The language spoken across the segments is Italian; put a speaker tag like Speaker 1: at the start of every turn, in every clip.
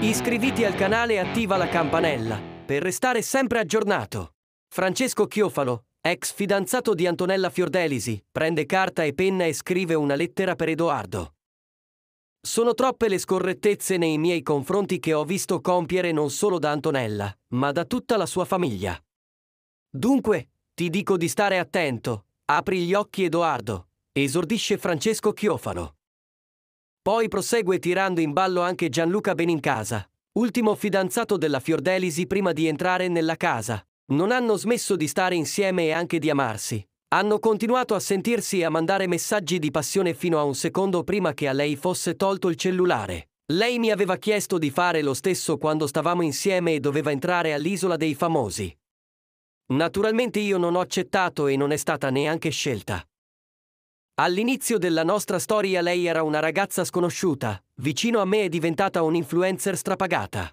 Speaker 1: Iscriviti al canale e attiva la campanella per restare sempre aggiornato. Francesco Chiofalo, ex fidanzato di Antonella Fiordelisi, prende carta e penna e scrive una lettera per Edoardo. Sono troppe le scorrettezze nei miei confronti che ho visto compiere non solo da Antonella, ma da tutta la sua famiglia. Dunque, ti dico di stare attento, apri gli occhi Edoardo, esordisce Francesco Chiofalo. Poi prosegue tirando in ballo anche Gianluca Benincasa, ultimo fidanzato della Fiordelisi prima di entrare nella casa. Non hanno smesso di stare insieme e anche di amarsi. Hanno continuato a sentirsi e a mandare messaggi di passione fino a un secondo prima che a lei fosse tolto il cellulare. Lei mi aveva chiesto di fare lo stesso quando stavamo insieme e doveva entrare all'isola dei famosi. Naturalmente io non ho accettato e non è stata neanche scelta. All'inizio della nostra storia lei era una ragazza sconosciuta, vicino a me è diventata un influencer strapagata.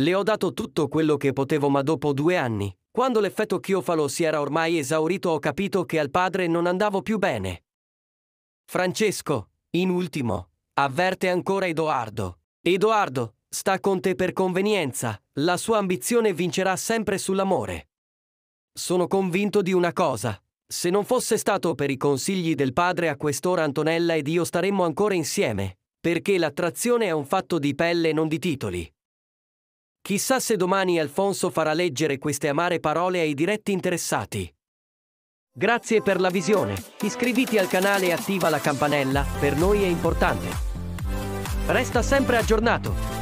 Speaker 1: Le ho dato tutto quello che potevo ma dopo due anni, quando l'effetto chiofalo si era ormai esaurito ho capito che al padre non andavo più bene. Francesco, in ultimo, avverte ancora Edoardo. Edoardo, sta con te per convenienza, la sua ambizione vincerà sempre sull'amore. Sono convinto di una cosa, se non fosse stato per i consigli del padre a quest'ora Antonella ed io staremmo ancora insieme, perché l'attrazione è un fatto di pelle e non di titoli. Chissà se domani Alfonso farà leggere queste amare parole ai diretti interessati. Grazie per la visione, iscriviti al canale e attiva la campanella, per noi è importante. Resta sempre aggiornato.